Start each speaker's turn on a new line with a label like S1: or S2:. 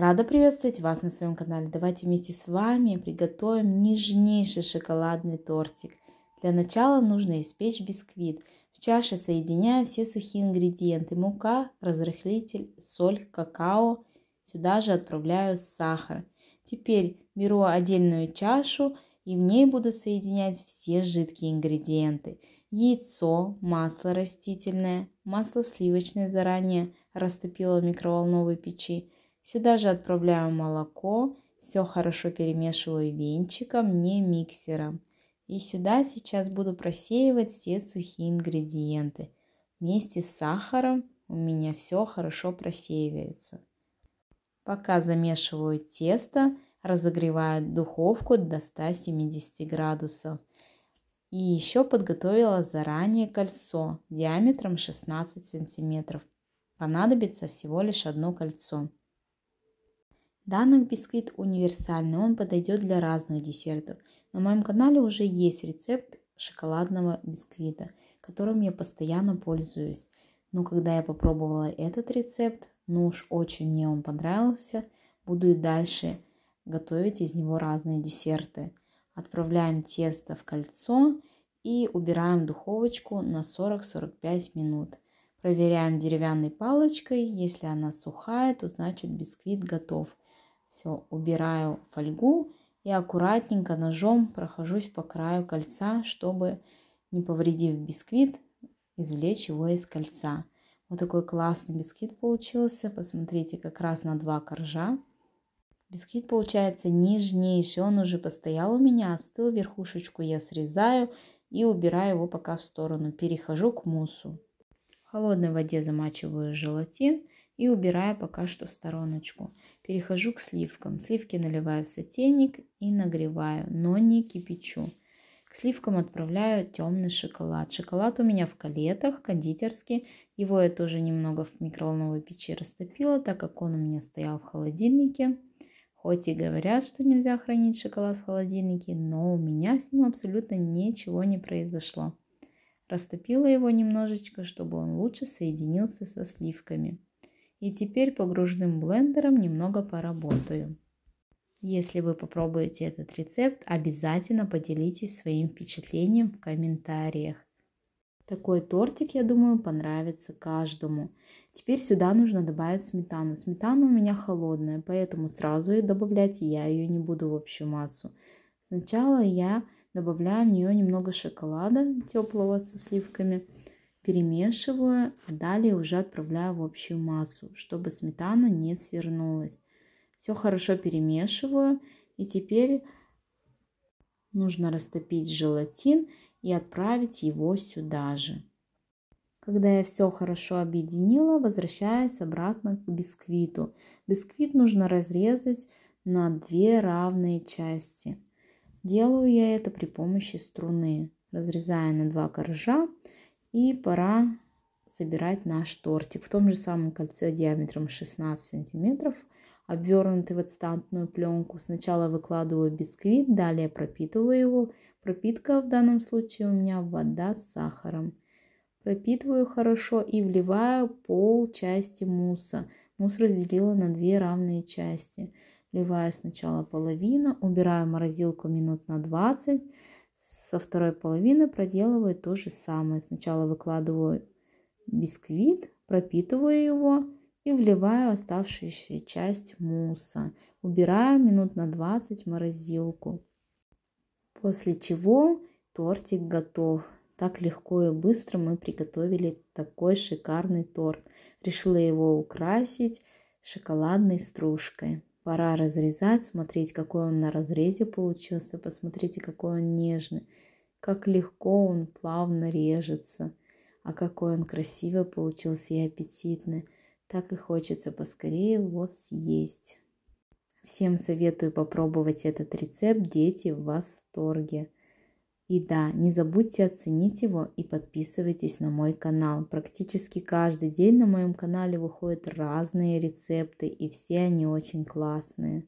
S1: Рада приветствовать вас на своем канале. Давайте вместе с вами приготовим нежнейший шоколадный тортик. Для начала нужно испечь бисквит. В чаше соединяю все сухие ингредиенты. Мука, разрыхлитель, соль, какао. Сюда же отправляю сахар. Теперь беру отдельную чашу и в ней буду соединять все жидкие ингредиенты. Яйцо, масло растительное, масло сливочное заранее растопила в микроволновой печи, Сюда же отправляю молоко, все хорошо перемешиваю венчиком, не миксером. И сюда сейчас буду просеивать все сухие ингредиенты. Вместе с сахаром у меня все хорошо просеивается. Пока замешиваю тесто, разогреваю духовку до 170 градусов. И еще подготовила заранее кольцо диаметром 16 сантиметров. Понадобится всего лишь одно кольцо. Данный бисквит универсальный, он подойдет для разных десертов. На моем канале уже есть рецепт шоколадного бисквита, которым я постоянно пользуюсь. Но когда я попробовала этот рецепт, ну уж очень мне он понравился, буду и дальше готовить из него разные десерты. Отправляем тесто в кольцо и убираем в духовочку на 40-45 минут. Проверяем деревянной палочкой, если она сухая, то значит бисквит готов. Все, убираю фольгу и аккуратненько ножом прохожусь по краю кольца, чтобы, не повредив бисквит, извлечь его из кольца. Вот такой классный бисквит получился. Посмотрите, как раз на два коржа. Бисквит получается нежнейший, он уже постоял у меня, остыл, верхушечку я срезаю и убираю его пока в сторону. Перехожу к мусу. В холодной воде замачиваю желатин и убираю пока что в стороночку. Перехожу к сливкам. Сливки наливаю в сотейник и нагреваю, но не кипячу. К сливкам отправляю темный шоколад. Шоколад у меня в калетах, кондитерский. Его я тоже немного в микроволновой печи растопила, так как он у меня стоял в холодильнике. Хоть и говорят, что нельзя хранить шоколад в холодильнике, но у меня с ним абсолютно ничего не произошло. Растопила его немножечко, чтобы он лучше соединился со сливками. И теперь погружным блендером немного поработаю. Если вы попробуете этот рецепт, обязательно поделитесь своим впечатлением в комментариях. Такой тортик, я думаю, понравится каждому. Теперь сюда нужно добавить сметану. Сметана у меня холодная, поэтому сразу ее добавлять я ее не буду в общую массу. Сначала я добавляю в нее немного шоколада теплого со сливками, перемешиваю, а далее уже отправляю в общую массу, чтобы сметана не свернулась. Все хорошо перемешиваю и теперь нужно растопить желатин и отправить его сюда же. Когда я все хорошо объединила, возвращаюсь обратно к бисквиту. Бисквит нужно разрезать на две равные части. Делаю я это при помощи струны. Разрезая на два коржа, и пора собирать наш тортик в том же самом кольце диаметром 16 сантиметров, обвернутый в отстантную пленку. Сначала выкладываю бисквит, далее пропитываю его. Пропитка в данном случае у меня вода с сахаром. Пропитываю хорошо и вливаю пол части мусса. Мусс разделила на две равные части. Вливаю сначала половину, убираю в морозилку минут на 20 со второй половины проделываю то же самое. Сначала выкладываю бисквит, пропитываю его и вливаю оставшуюся часть мусса. Убираю минут на 20 в морозилку. После чего тортик готов. Так легко и быстро мы приготовили такой шикарный торт. Решила его украсить шоколадной стружкой. Пора разрезать, смотреть, какой он на разрезе получился. Посмотрите, какой он нежный. Как легко он плавно режется. А какой он красивый получился и аппетитный. Так и хочется поскорее его съесть. Всем советую попробовать этот рецепт. Дети в восторге. И да, не забудьте оценить его и подписывайтесь на мой канал. Практически каждый день на моем канале выходят разные рецепты, и все они очень классные.